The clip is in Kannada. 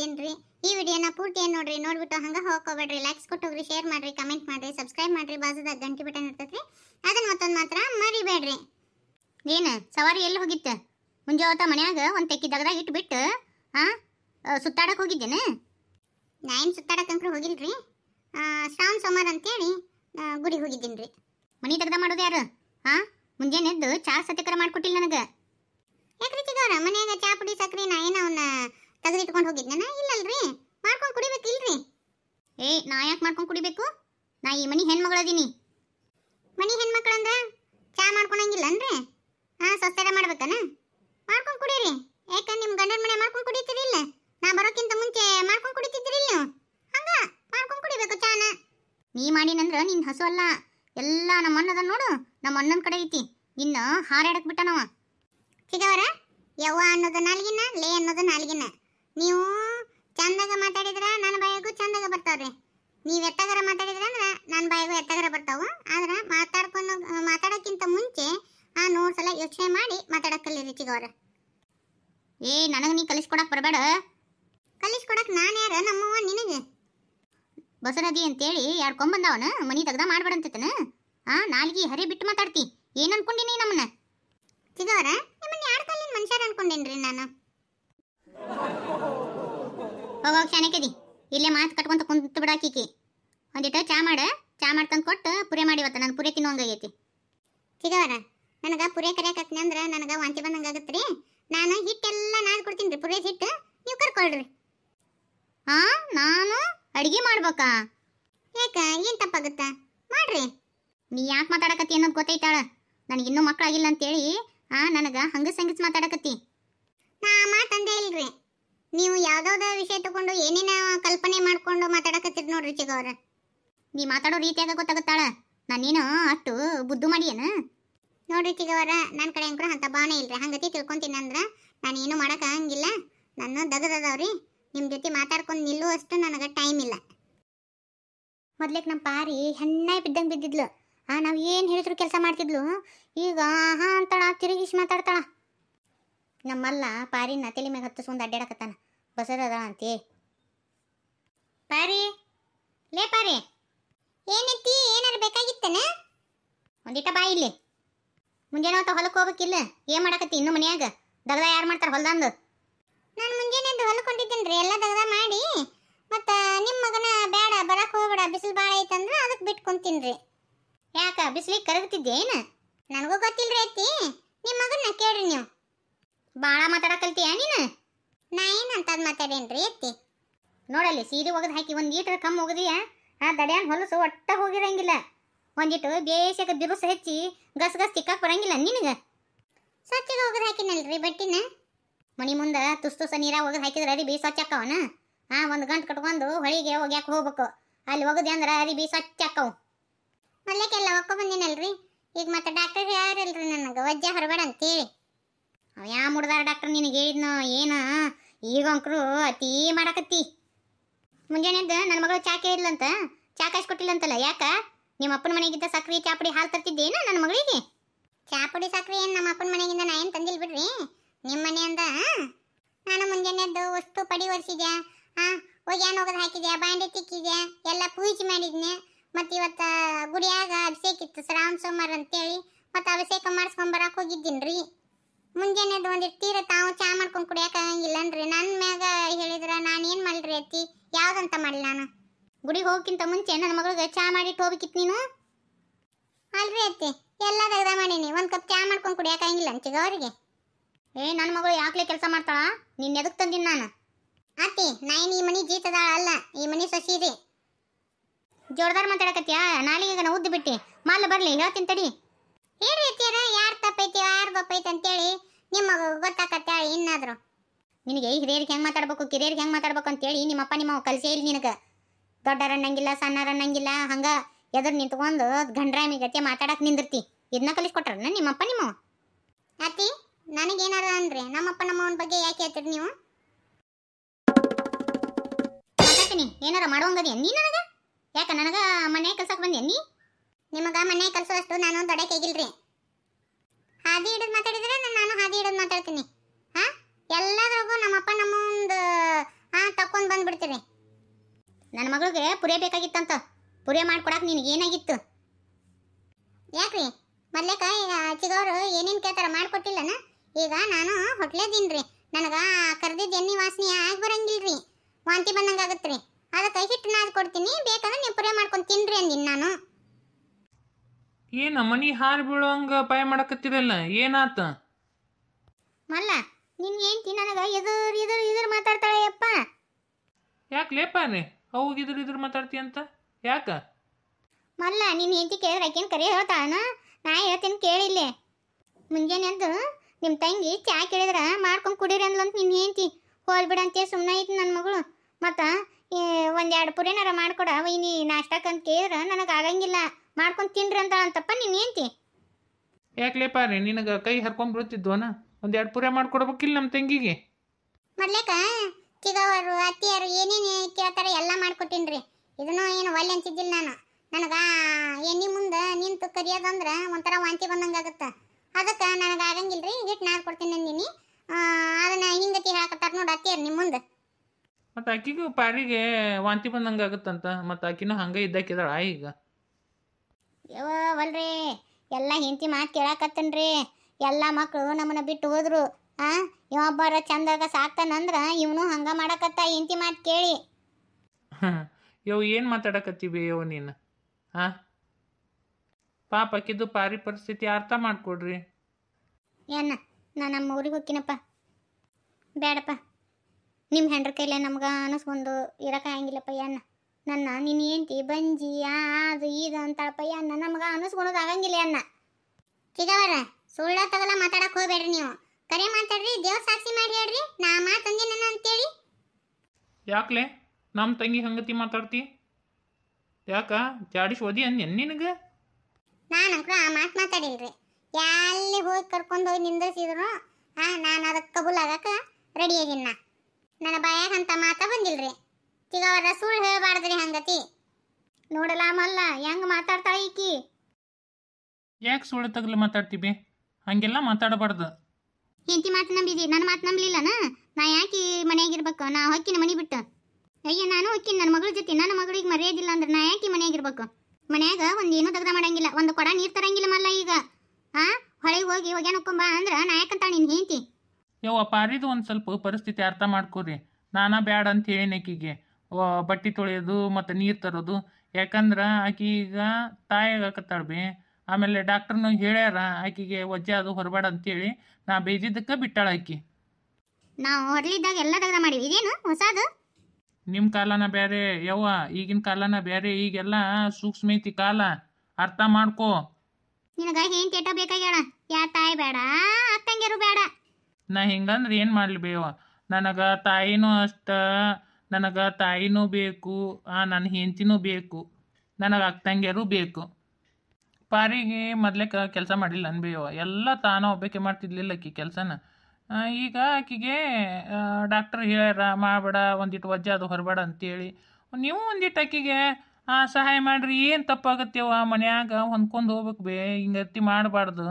ಬಂದಿದ್ದೀನಿ ಈ ವಿಡಿಯೋನ ಪೂರ್ತಿಯನ್ನು ನೋಡ್ರಿ ನೋಡ್ಬಿಟ್ಟು ಹಂಗೆ ಹೋಗ್ಕೋಬೇಡ್ರಿ ಲೈಕ್ಸ್ ಕೊಟ್ಟೋಗ್ರಿ ಶೇರ್ ಮಾಡ್ರಿ ಕಮೆಂಟ್ ಮಾಡಿರಿ ಸಬ್ಸ್ಕ್ರೈಬ್ ಮಾಡಿರಿ ಬಾಜುದಾಗ ಗಂಟೆ ಬಟನ್ ಇರ್ತೈತಿ ಅದನ್ನು ಮತ್ತೊಂದು ಮಾತ್ರ ಮರಿಬೇಡ್ರಿ ಏನು ಸವಾರಿ ಎಲ್ಲಿ ಹೋಗಿತ್ತು ಮುಂಜೆ ಹೊತ್ತ ಮನ್ಯಾಗ ಒಂದು ತೆಕ್ಕಿ ದಗದಾಗ ಇಟ್ಬಿಟ್ಟು ಹಾಂ ಸುತ್ತಾಡಕ್ಕೆ ಹೋಗಿದ್ದೇನೆ ನಾ ಏನು ಸುತ್ತಾಡಕ್ಕಂಕ್ರು ಹೋಗಿಲ್ರಿ ಶ್ರಾವಣ ಸೋಮವಾರ ಅಂತೇಳಿ ಗುಡಿ ಹೋಗಿದ್ದೀನಿ ರೀ ಮನೆ ತೆಗ್ದ ಮಾಡೋದು ಯಾರು ಹಾಂ ಮುಂಜಾನೆ ಎದ್ದು ಚಾ ಸತ್ಯಕರ ಮಾಡಿಕೊಟ್ಟಿಲ್ಲ ನನಗೆ ಯಾಕ್ರಿ ಚಿಗವ್ರ ಮನೆಯಾಗ ಚಾ ಪುಡಿ ಸಕ್ರೆ ನಾ ಏನ ಅವನ್ನ ತೆಗೆದಿಟ್ಕೊಂಡು ಹೋಗಿದ್ನ ಇಲ್ಲಲ್ರಿ ಮಾಡ್ಕೊಂಡು ಕುಡಿಬೇಕು ಇಲ್ರಿ ಏ ನಾ ಯಾಕೆ ಮಾಡ್ಕೊಂಡು ಕುಡಿಬೇಕು ನಾ ಈ ಮನಿ ಹೆಣ್ಮಗಳದೀನಿ ಮನಿ ಹೆಣ್ಮಕ್ಳಂದ್ರ ಚಾ ಮಾಡ್ಕೊಳಂಗಿಲ್ಲ ಅನ್ರಿ ಹಾ ಸೊಸೆಡ ಮಾಡ್ಬೇಕನ ಮಾಡ್ಕೊಂಡು ಕುಡೀರಿ ಯಾಕ ನಿಮ್ಮ ಗಂಡನ ಮನೆ ಮಾಡ್ಕೊಂಡು ಇಲ್ಲ ನಾ ಬರೋಕ್ಕಿಂತ ಮುಂಚೆ ಮಾಡ್ಕೊಂಡು ಕುಡಿತಿದ್ರಿ ನೀವು ಹಂಗ ಮಾಡ್ಕೊಂಡು ಕುಡಿಬೇಕು ಚಾನ ನೀ ಮಾಡಿನಂದ್ರ ನಿನ್ನ ಹಸು ಅಲ್ಲ ಎಲ್ಲ ನಮ್ಮ ಅನ್ನದ ನೋಡು ನಮ್ಮ ಅಣ್ಣನ ಕಡೆ ಐತಿ ಇನ್ನು ಹಾರಾಡಕ್ ಬಿಟ್ಟ ನಾವ ಸಿಗವರ ಯವ್ವ ಅನ್ನೋದು ನಾಲ್ಗಿನ ಲೇ ಅನ್ನೋದು ನಾಲ್ಗಿನ ನೀವು ಚಂದಾಗ ಮಾತಾಡಿದ್ರೆ ನನ್ನ ಬಾಯಿಗೂ ಚಂದಾಗ ಬರ್ತಾವ್ರಿ ನೀವು ಎತ್ತಗರ ಮಾತಾಡಿದ್ರೆ ಅಂದ್ರೆ ನನ್ನ ಬಾಯಿಗೂ ಎತ್ತಗರ ಬರ್ತಾವ ಆದ್ರೆ ಮಾತಾಡ್ಕೊಂಡು ಮಾತಾಡೋಕ್ಕಿಂತ ಮುಂಚೆ ಆ ನೂರು ಸಲ ಯೋಚನೆ ಮಾಡಿ ಮಾತಾಡಕ್ಕಲ್ಲಿ ರುಚಿಗವ್ರೆ ಏ ನನಗೆ ನೀ ಕಲಿಸ್ಕೊಡಕ್ಕೆ ಬರಬೇಡ ಕಲಿಸ್ಕೊಡಕ್ಕೆ ನಾನು ಯಾರು ನಮ್ಮವ್ವ ನಿನಗೆ ಬಸನದಿ ಅಂತೇಳಿ ಕೊಂಬಂದವನು ಮನಿ ತೆಗ್ದ ಮಾಡ್ಬೇಡಂತೇತನ ಆ ನಾಲ್ಗಿ ಹರಿ ಬಿಟ್ಟು ಮಾತಾಡ್ತಿ ಏನು ಅನ್ಕೊಂಡಿನಿ ನಮ್ಮನ್ನ ಸಿಗವ್ರ ನಿಮ್ಮನ್ನ ಯಾರ ಕಾಲಿನ ಮನುಷ್ಯರು ಅನ್ಕೊಂಡೇನ್ರಿ ನಾನು ಹೋಗೋಗ ಶಾನಕದಿ ಇಲ್ಲೇ ಮಾತು ಕಟ್ಕೊಂತ ಕುಂತು ಬಿಡಾಕಿಕಿ ಒಂದಿಟ್ಟು ಚಾ ಮಾಡ ಚಾ ಮಾಡ್ಕೊಂಡು ಕೊಟ್ಟು ಪುರಿ ಮಾಡಿವತ್ತ ನಾನು ಪುರಿ ತಿನ್ನುವಂಗೈತಿ ಚಿಗವರ ನನಗೆ ಪುರಿ ಕರಿಯಕ್ಕೆ ಅಂದ್ರೆ ನನಗೆ ವಾಂತಿ ಬಂದಂಗೆ ಆಗುತ್ತೆ ರೀ ನಾನು ಹಿಟ್ಟೆಲ್ಲ ನಾನು ಕೊಡ್ತೀನಿ ರೀ ಪುರಿ ಹಿಟ್ಟು ನೀವು ಕರ್ಕೊಳ್ರಿ ಹಾ ನಾನು ಅಡುಗೆ ಮಾಡ್ಬೇಕಾ ಏಕ ಏನು ತಪ್ಪಾಗುತ್ತಾ ಮಾಡ್ರಿ ನೀ ಯಾಕೆ ಮಾತಾಡಕತ್ತಿ ಅನ್ನೋದು ಗೊತ್ತೈತಾಳ ನನಗಿನ್ನೂ ಮಕ್ಕಳಾಗಿಲ್ಲ ಅಂತೇಳಿ ಆ ನನಗೆ ಹಂಗಸ್ ಹಂಗಸ್ ಮಾತಾಡಕತ್ತಿ ನಾ ತಂದೆ ಇಲ್ರಿ ನೀವು ಯಾವ್ದಾವ್ದ ವಿಷಯ ತಗೊಂಡು ಏನೇನ ಕಲ್ಪನೆ ಮಾಡ್ಕೊಂಡು ಮಾತಾಡಕತ್ತಿರ್ ನೋಡ್ರಿ ಚಿಗವ್ರ ನೀ ಮಾತಾಡೋ ರೀತಿಯಾಗ ಗೊತ್ತಾಗತ್ತಾಳ ನಾನೇನು ಅಷ್ಟು ಬುದ್ಧು ಮಾಡಿಯೇನ ನೋಡ್ರಿ ಚಿಗವರ ನನ್ನ ಕಡೆ ಅಂಕ್ರ ಅಂತ ಬಾಣೆ ಇಲ್ರಿ ಹಂಗತಿ ತಿಳ್ಕೊಂತೀನಿ ಅಂದ್ರ ನಾನು ಏನು ಹಂಗಿಲ್ಲ ನನ್ನ ದಗದದವ್ರಿ ನಿಮ್ಮ ಜೊತೆ ಮಾತಾಡ್ಕೊಂಡು ನಿಲ್ಲುವಷ್ಟು ನನಗೆ ಟೈಮ್ ಇಲ್ಲ ಮೊದ್ಲಿಗೆ ನಮ್ಮ ಪಾರಿ ಹೆಣ್ಣಾಯ್ ಬಿದ್ದಂಗೆ ಬಿದ್ದಿದ್ಲು ಆ ನಾವು ಏನು ಹೇಳಿದ್ರು ಕೆಲಸ ಮಾಡ್ತಿದ್ಲು ಈಗ ಹಾ ಅಂತಳ ತಿರುಗಿಸಿ ಮಾತಾಡ್ತಾಳ ನಮ್ಮಲ್ಲ ಪಾರಿನ ತಲೆ ಮ್ಯಾಗ ಸುಂದ ಅಡ್ಡಾಡಕತ್ತಾನ ಬಸರದ ಅಂತಿ ಪಾರಿ ಲೇ ಪಾರಿ ಏನೈತಿ ಏನಾರು ಬೇಕಾಗಿತ್ತೇನೆ ಒಂದಿಟ ಬಾ ಇಲ್ಲಿ ಮುಂಜಾನೆ ಅಂತ ಹೊಲಕ್ಕೆ ಹೋಗ್ಬೇಕಿಲ್ಲ ಏನು ಮಾಡಕತ್ತಿ ಇನ್ನು ಮನ್ಯಾಗ ದಗದ ಯಾರು ಮಾಡ್ತಾರೆ ಹೊಲ್ದಂದು ನಾನು ಮುಂಜಾನೆ ಎದ್ದು ಹೊಲ್ಕೊಂಡಿದ್ದೇನೆ ರೀ ಎಲ್ಲ ದಗದ ಮಾಡಿ ಮತ್ತು ನಿಮ್ಮ ಮಗನ ಬೇಡ ಬರಕ್ಕೆ ಹೋಗ್ಬೇಡ ಬಿಸಿಲು ಭಾಳ ಐತಂದ್ರೆ ಅದಕ್ಕೆ ಬಿಟ್ಕೊಂತೀನಿ ರೀ ಯಾಕೆ ಬಿಸಿಲಿಗೆ ಕರಗ್ತಿದ್ದೆ ಏನು ನನಗೂ ಗೊತ್ತಿಲ್ಲ ರೀ ಐತಿ ಮಾತಾಡೇನ್ರಿ ಎತ್ತಿ ನೋಡಲ್ಲಿ ಸೀರೆ ಒಗದು ಹಾಕಿ ಒಂದು ಈಟ್ರ ಕಮ್ಮಿ ಒಗದಿಯ ಆ ದಡ್ಯಾನ್ ಹೊಲಸು ಒಟ್ಟ ಹೋಗಿರಂಗಿಲ್ಲ ಒಂದಿಟ್ಟು ಬೇಸಾಗ ಬಿರುಸು ಹೆಚ್ಚಿ ಗಸ್ ಗಸ್ ತಿಕ್ಕಾಕ್ ಬರಂಗಿಲ್ಲ ನಿನಗೆ ಸ್ವಚ್ಛಗೆ ಒಗದು ಹಾಕಿನಲ್ರಿ ಬಟ್ಟಿನ ಮನಿ ಮುಂದೆ ತುಸ್ ತುಸ ನೀರಾಗ ಒಗದ್ ಹಾಕಿದ್ರೆ ಅರಿಬಿ ಸ್ವಚ್ಛಕ್ಕವನ ಆ ಒಂದು ಗಂಟು ಕಟ್ಕೊಂಡು ಹೊಳಿಗೆ ಒಗ್ಯಾಕೆ ಹೋಗ್ಬೇಕು ಅಲ್ಲಿ ಒಗದೆ ಅಂದ್ರೆ ಅರಿಬಿ ಸ್ವಚ್ಛಕ್ಕವು ಮಲ್ಲಕ್ಕೆಲ್ಲ ಒಕ್ಕೊ ಬಂದಿನಲ್ರಿ ಈಗ ಮತ್ತೆ ಡಾಕ್ಟರ್ ಯಾರಲ್ರಿ ನನಗೆ ವಜ್ಜ ಹೊರಬೇಡ ಅಂತೇಳಿ ಅವ ಯಾ ಮುಡ್ದಾರ ಡಾಕ್ಟರ್ ನಿನಗೆ ಹೇಳಿದ್ನೋ ಏನು ಈಗ ಅಂಕರು ಅತಿ ಮಾಡಾಕತ್ತಿ ಮುಂಜಾನೆದ್ದು ನನ್ನ ಮಗಳು ಚಾ ಅಂತ ಚಾ ಕಾಯಿಸಿ ಅಂತಲ್ಲ ಯಾಕ ನಿಮ್ಮ ಅಪ್ಪನ ಮನೆಗಿದ್ದ ಸಕ್ರಿ ಚಾಪುಡಿ ಹಾಲು ತರ್ತಿದ್ದೇನ ನನ್ನ ಮಗಳಿಗೆ ಚಾಪುಡಿ ಸಕ್ರಿ ಏನು ನಮ್ಮ ಅಪ್ಪನ ಮನೆಗಿಂದ ನಾ ಏನು ತಂದಿಲ್ಲ ಬಿಡ್ರಿ ನಿಮ್ಮ ಅಂದ ನಾನು ಮುಂಜಾನೆದ್ದು ವಸ್ತು ಪಡಿ ಒರೆಸಿದ್ಯಾ ಹಾಂ ಏನು ಹೋಗೋದು ಹಾಕಿದ್ಯಾ ಬಾಂಡೆ ತಿಕ್ಕಿದ್ಯಾ ಎಲ್ಲ ಪೂಜೆ ಮಾಡಿದ್ನೆ ಮತ್ತು ಇವತ್ತು ಗುಡಿಯಾಗ ಅಭಿಷೇಕ ಇತ್ತು ರಾಮ್ ಸೋಮವಾರ ಅಂತೇಳಿ ಮತ್ತು ಅಭಿಷೇಕ ಮಾಡಿಸ್ಕೊಂಬರಕ್ಕೆ ಹೋಗಿದ್ದೀನಿ ರೀ ಮುಂಜಾನೆದ್ದು ಒಂದಿಷ್ಟು ತೀರ ತಾವು ಚಾ ಮಾಡ್ಕೊಂಡು ಆಗಂಗಿಲ್ಲನ್ರಿ ನನ್ನ ಮ್ಯಾಗ ಹೇಳಿದ್ರ ನಾನು ಏನು ಮಾಡಲ್ರಿ ಅತ್ತಿ ಯಾವುದಂತ ಮಾಡಲಿ ನಾನು ಗುಡಿಗೆ ಹೋಗಿಂತ ಮುಂಚೆ ನನ್ನ ಮಗಳಿಗೆ ಚಾ ಮಾಡಿಟ್ಟು ಹೋಗ್ಬೇಕಿತ್ತು ನೀನು ಅಲ್ರಿ ಅತ್ತಿ ಎಲ್ಲ ತೆಗ್ದ ಮಾಡೀನಿ ಒಂದು ಕಪ್ ಚಾ ಮಾಡ್ಕೊಂಡು ಕುಡಿಯೋಕ್ಕಾಗಿಲ್ಲ ಅಂಚಿಗೆ ಅವರಿಗೆ ಏ ನನ್ನ ಮಗಳು ಯಾಕ್ಲೆ ಕೆಲಸ ಮಾಡ್ತಾಳ ನಿನ್ನ ಎದಕ್ಕೆ ತಂದಿನಿ ನಾನು ಅತ್ತಿ ನಾನು ಈ ಮನೆ ಜೀತದ ಅಲ್ಲ ಈ ಮನೆ ಇದೆ ಜೋರ್ದಾರ್ ಮಾತಾಡಕತ್ತೀಯಾ ನಾಲಿಗೆ ಉದ್ದು ಬಿಟ್ಟು ಮಾಲ್ ಬರಲಿ ಹೇಳ್ತೀನಿ ತಡಿ ಹೇಳ್ರಿ ಅತ್ತಿಯಾರ ಐತಿ ಯಾರು ಗೊಪ್ಪೈತಿ ಅಂತೇಳಿ ನಿಮ್ಮ ಗೊತ್ತಾಕತ್ತೆ ಇನ್ನಾದ್ರು ನಿನಗೆ ಹಿರಿಯರಿಗೆ ಹೆಂಗೆ ಮಾತಾಡ್ಬೇಕು ಕಿರಿಯರಿಗೆ ಹೆಂಗ್ ಮಾತಾಡ್ಬೇಕು ಅಂತೇಳಿ ನಿಮ್ಮಪ್ಪ ನಿಮ್ಮ ಕಲಿಸೇ ಇಲ್ಲ ನಿನಗೆ ದೊಡ್ಡರನ್ನಂಗಿಲ್ಲ ಸಣ್ಣರನ್ನಂಗಿಲ್ಲ ಹಂಗ ಎದುರು ನಿಂತ್ಕೊಂಡು ಗಂಡ್ರಾಮಿ ಗತಿ ಮಾತಾಡಕ್ಕೆ ನಿಂದಿರ್ತಿ ಇದನ್ನ ಕಲಿಸ್ಕೊಟ್ರನ್ನ ನಿಮ್ಮಪ್ಪ ನಿಮ್ಮ ಅತಿ ನನಗೇನಾರ ಅಂದ್ರೆ ನಮ್ಮ ನಮ್ಮವನ ಬಗ್ಗೆ ಯಾಕೆ ಹೇಳ್ತೀರಿ ನೀವು ಮಾತಾಡ್ತೀನಿ ಏನಾರ ಮಾಡುವಂಗದೇ ನೀ ನನಗೆ ಯಾಕೆ ನನಗೆ ಮನೆ ಕಲ್ಸಕ್ಕೆ ಬಂದೆ ನೀ ನಿಮಗೆ ಮನೆ ಅಷ್ಟು ನಾನು ದೊಡ್ಡಕ್ಕೆ ಆಗಿಲ್ರಿ ಹಾದಿ ಹಿಡಿದು ಮಾತಾಡಿದ್ರೆ ನಾನು ಹಾದಿ ಹಿಡಿದು ಮಾತಾಡ್ತೀನಿ ಹಾ ಎಲ್ಲದ್ರಾಗೂ ನಮ್ಮಪ್ಪ ನಮ್ಮೊಂದು ಹಾ ತಕ್ಕೊಂಡು ಬಂದ್ಬಿಡ್ತೀರಿ ನನ್ನ ಮಗಳಿಗೆ ಪುರಿಯ ಬೇಕಾಗಿತ್ತಂತ ಪುರಿಯ ಮಾಡ್ಕೊಡಕ್ಕೆ ನಿನಗೆ ಏನಾಗಿತ್ತು ಯಾಕ್ರಿ ಮೊದ್ಲೇಕ ಚಿಗವರು ಏನೇನು ಕೇಳ್ತಾರೆ ಮಾಡಿಕೊಟ್ಟಿಲ್ಲನ ಈಗ ನಾನು ಹೊಟ್ಲೇದೀನಿ ರೀ ನನಗೆ ಕರೆದಿದ್ದ ಎಣ್ಣೆ ವಾಸನೆ ಆಗಿ ರೀ ವಾಂತಿ ಬಂದಂಗೆ ಆಗತ್ತೆ ರೀ ಅದಕ್ಕೆ ಹಿಟ್ಟು ನಾದು ಕೊಡ್ತೀನಿ ಬೇಕಾದ್ರೆ ನೀವು ಪುರೇ ಮಾಡ್ಕೊಂಡು ತಿನ್ರಿ ಅಂದಿನಿ ನಾನು ಏನ ಮನಿ ಹಾರ್ ಬೀಳೋಂಗ ಪಾಯ ಮಾಡಕತ್ತಿರಲ್ಲ ಏನಾತ ಮಲ್ಲ ನಿನ್ ಹೆಂಡತಿ ನನಗ ಎದುರು ಎದುರ್ ಎದುರ್ ಮಾತಾಡ್ತಾಳೆ ಯಪ್ಪ ಯಾಕೆ ಲೇಪ ಅವು ಇದ್ರ ಇದ್ರ ಮಾತಾಡ್ತಿ ಅಂತ ಯಾಕ ಮಲ್ಲ ನಿನ್ ಏಂತಿ ಕೇಳಿದ್ರೆ ಆಕೇನು ಕರೆ ಹೇಳ್ತಾಳನ ನಾ ಹೇಳ್ತೀನಿ ಕೇಳಿಲ್ಲೇ ಮುಂಜಾನೆ ಅಂತ ನಿಮ್ಮ ತಂಗಿ ಚಾ ಕೇಳಿದ್ರ ಮಾಡ್ಕೊಂಡು ಕುಡೀರಿ ಅಂದ್ಲು ಅಂತ ನಿನ್ ಹೆಂಡತಿ ಹೋಲ್ಬಿಡಂತೆ ಸುಮ್ಮನೆ ಐತಿ ನನ್ನ ಮಗಳು ಮತ್ತು ಒಂದೆರಡು ಪುರಿನಾರ ಮಾಡ್ಕೊಡ ಇನಿ ನಾಷ್ಟಕ್ಕಂತ ಕೇಳಿದ್ರ ನನಗೆ ಆಗಂಗಿಲ್ಲ ಮಾಡ್ಕೊಂಡು ತಿನ್ರಿ ಅಂತ ಅಂತಪ್ಪ ನೀನು ಏಂತಿ ಯಾಕ್ಲೇಪ ರೀ ನಿನಗೆ ಕೈ ಹರ್ಕೊಂಡ್ ಬರುತ್ತಿದ್ವನ ಒಂದು ಎರಡು ಪೂರ ಮಾಡ್ಕೊಡ್ಬೇಕಿಲ್ಲ ನಮ್ಮ ತಂಗಿಗೆ ಮೊದ್ಲೇಕ ತಿಗವರು ಅತ್ತಿಯರು ಏನೇನು ಕೇಳ್ತಾರೆ ಎಲ್ಲ ಮಾಡ್ಕೊಟ್ಟಿನ್ರಿ ಇದನ್ನು ಏನು ಒಳ್ಳೆ ಅಂತಿದ್ದಿಲ್ಲ ನಾನು ನನಗೆ ಎಣ್ಣೆ ಮುಂದೆ ನಿಂತು ಕರಿಯೋದಂದ್ರೆ ಒಂಥರ ವಾಂತಿ ಆಗತ್ತೆ ಅದಕ್ಕೆ ನನಗೆ ಆಗಂಗಿಲ್ಲ ರೀ ಹಿಟ್ಟು ನಾನು ಕೊಡ್ತೀನಿ ಅಂದಿನಿ ಅದನ್ನ ಹಿಂಗತಿ ಹಾಕತ್ತಾರೆ ನೋಡಿ ಅತ್ತಿಯರು ನಿಮ್ಮ ಮುಂದೆ ಮತ್ತು ಅಕ್ಕಿಗೂ ಪಾರಿಗೆ ವಾಂತಿ ಬಂದಂಗಾಗತ್ತಂತ ಮತ್ತು ಆಕಿನೂ ಹಂಗೆ ಇದ್ದಾಕಿದಾಳ ಈಗ ಯವ ಎಲ್ಲ ಹಿಂತಿ ಮಾತು ರೀ ಎಲ್ಲ ಮಕ್ಕಳು ನಮ್ಮನ್ನ ಬಿಟ್ಟು ಹೋದ್ರು ಆ ಇವೊಬ್ಬರ ಚಂದಾಗ ಸಾಕ್ತಾನಂದ್ರ ಇವನು ಹಂಗ ಮಾಡಕತ್ತ ಹಿಂತಿ ಮಾತು ಕೇಳಿ ಯೋ ಏನು ಮಾತಾಡಕತ್ತೀವಿ ಯೋ ನೀನು ಹಾಂ ಪಾಪ ಪಾರಿ ಪರಿಸ್ಥಿತಿ ಅರ್ಥ ಮಾಡ್ಕೊಡ್ರಿ ಏನ ನಾ ನಮ್ಮ ಊರಿಗೆ ಹೋಗ್ತೀನಪ್ಪ ಬೇಡಪ್ಪ ನಿಮ್ಮ ಹೆಂಡ್ರ ಕೈಲೇ ನಮ್ಗೆ ಅನಿಸ್ಕೊಂಡು ಒಂದು ಹಂಗಿಲ್ಲಪ್ಪ ಏನ ನನ್ನ ನಿನ್ನ ಹೆಂಡತಿ ಬಂಜಿ ಅದು ಇದು ಅಂತಳಪ್ಪಯ್ಯ ಅನ್ನ ನಮಗೆ ಅನಿಸ್ಕೊಳೋದು ಆಗಂಗಿಲ್ಲ ಅನ್ನ ಚಿಗವರ ಸುಳ್ಳ ತಗಲ ಮಾತಾಡಕ್ಕೆ ಹೋಗ್ಬೇಡ್ರಿ ನೀವು ಕರೆ ಮಾತಾಡ್ರಿ ದೇವ್ರ ಸಾಕ್ಷಿ ಮಾಡಿ ಹೇಳ್ರಿ ನಾ ಮಾತಂದೆ ನನ್ನ ಅಂತೇಳಿ ಯಾಕ್ಲೆ ನಮ್ಮ ತಂಗಿ ಹಂಗತಿ ಮಾತಾಡ್ತಿ ಯಾಕ ಜಾಡಿಸ್ ಓದಿ ಅಂದೆ ನಿನಗೆ ನಾನಂಕರು ಆ ಮಾತು ಮಾತಾಡಿಲ್ರಿ ಎಲ್ಲಿ ಹೋಗಿ ಕರ್ಕೊಂಡು ಹೋಗಿ ನಿಂದಿಸಿದ್ರು ಹಾಂ ನಾನು ಅದಕ್ಕೆ ಕಬೂಲ್ ಆಗಕ್ಕೆ ರೆಡಿ ಆಗಿನ ನನ್ನ ಬಾಯಾಗ ಅಂತ ಮಾತಾ ಬಂದಿಲ್ರಿ ಈಗ ಅವರ ಸುಳ್ಳು ಹೇಳಬಾರ್ದ್ರಿ ಹಂಗತಿ ನೋಡಲಾಮಲ್ಲ ಮಲ್ಲ ಹೆಂಗ್ ಮಾತಾಡ್ತಾಳ ಈಕಿ ಯಾಕೆ ಸುಳ್ಳು ತಗಲು ಮಾತಾಡ್ತೀವಿ ಹಂಗೆಲ್ಲ ಮಾತಾಡಬಾರ್ದು ಹೆಂಡತಿ ಮಾತು ನಂಬಿದಿ ನನ್ನ ಮಾತು ನಂಬಲಿಲ್ಲ ನಾ ಯಾಕಿ ಯಾಕೆ ಮನೆಯಾಗಿರ್ಬೇಕು ನಾ ಹೊಕ್ಕಿನ ಮನೆ ಬಿಟ್ಟು ಅಯ್ಯ ನಾನು ಹೊಕ್ಕಿನ ನನ್ನ ಮಗಳ ಜೊತೆ ನನ್ನ ಮಗಳಿಗೆ ಮರ್ಯಾದಿಲ್ಲ ಅಂದ್ರೆ ನಾ ಯಾಕೆ ಮನೆಯಾಗಿರ್ಬೇಕು ಮನ್ಯಾಗ ಒಂದು ಏನೂ ತೆಗ್ದ ಮಾಡಂಗಿಲ್ಲ ಒಂದು ಕೊಡ ನೀರು ತರಂಗಿಲ್ಲ ಮಲ್ಲ ಈಗ ಆ ಹೊಳೆಗೆ ಹೋಗಿ ಒಗ್ಯಾನಕ್ಕೊಂಬ ಅಂದ್ರೆ ನಾ ಯಾಕಂತಾಳ ನಿನ್ನ ಹೆಂಡತಿ ಯವ್ವ ಪಾರಿದು ಒಂದು ಸ್ವಲ್ಪ ಪರಿಸ್ಥಿತಿ ಅರ್ಥ ಮಾಡ್ಕೋರಿ ನಾನಾ ಬ್ಯಾಡ ಅಂತ ಹೇಳಿನ ಬಟ್ಟೆ ತೊಳೆಯೋದು ಮತ್ತು ನೀರು ತರೋದು ಯಾಕಂದ್ರೆ ಆಕೆ ಈಗ ತಾಯಿ ಆಗಕತ್ತಾಳ ಬಿ ಆಮೇಲೆ ಡಾಕ್ಟ್ರನು ಹೇಳ್ಯಾರ ಆಕೆಗೆ ವಜ್ಜೆ ಅದು ಹೊರಬೇಡ ಅಂತೇಳಿ ನಾ ಬೇಜಿದ್ದಕ್ಕೆ ಬಿಟ್ಟಾಳ ಆಕೆ ನಾವು ಹೊರಲಿದ್ದಾಗ ಎಲ್ಲ ತೆಗೆದ ಮಾಡಿವಿ ಇದೇನು ಹೊಸದು ನಿಮ್ಮ ಕಾಲನ ಬೇರೆ ಯವ್ವ ಈಗಿನ ಕಾಲನ ಬೇರೆ ಈಗೆಲ್ಲ ಸೂಕ್ಷ್ಮ ಕಾಲ ಅರ್ಥ ಮಾಡ್ಕೋ ನಿನಗ ಹೆಂಗ್ ಕೆಟ್ಟ ಬೇಕಾಗ್ಯಾಳ ಯಾ ತಾಯಿ ಬೇಡ ಅತ್ತಂಗಿರು ಬೇಡ ನಾ ಹಿಂಗಂದ್ರೆ ಏನು ಮಾಡಲಿ ಬೇವ ನನಗೆ ತಾಯಿನೂ ಅಷ್ಟ ನನಗೆ ತಾಯಿನೂ ಬೇಕು ಆ ನನ್ನ ಹೆಂಡ್ತಿನೂ ಬೇಕು ನನಗೆ ತಂಗಿಯರು ಬೇಕು ಪಾರಿಗೆ ಮೊದ್ಲೇಕ ಕೆಲಸ ಮಾಡಿಲ್ಲ ಅನ್ಬೇಯವ ಎಲ್ಲ ತಾನು ಒಬ್ಬಕ್ಕೆ ಮಾಡ್ತಿದ್ಲಿಲ್ಲ ಆಕಿ ಕೆಲಸನ ಈಗ ಆಕಿಗೆ ಡಾಕ್ಟ್ರ್ ಹೇಳ್ಯಾರ ಮಾಡಬೇಡ ಒಂದಿಟ್ಟು ವಜ್ಜೆ ಅದು ಹೊರಬೇಡ ಅಂತೇಳಿ ನೀವು ಒಂದಿಟ್ಟು ಆಕಿಗೆ ಸಹಾಯ ಮಾಡಿರಿ ಏನು ತಪ್ಪಾಗತ್ತೆವ ಮನ್ಯಾಗ ಹೊಂದ್ಕೊಂಡು ಹೋಗ್ಬೇಕು ಬೇ ಹಿಂಗತ್ತಿ ಮಾಡಬಾರ್ದು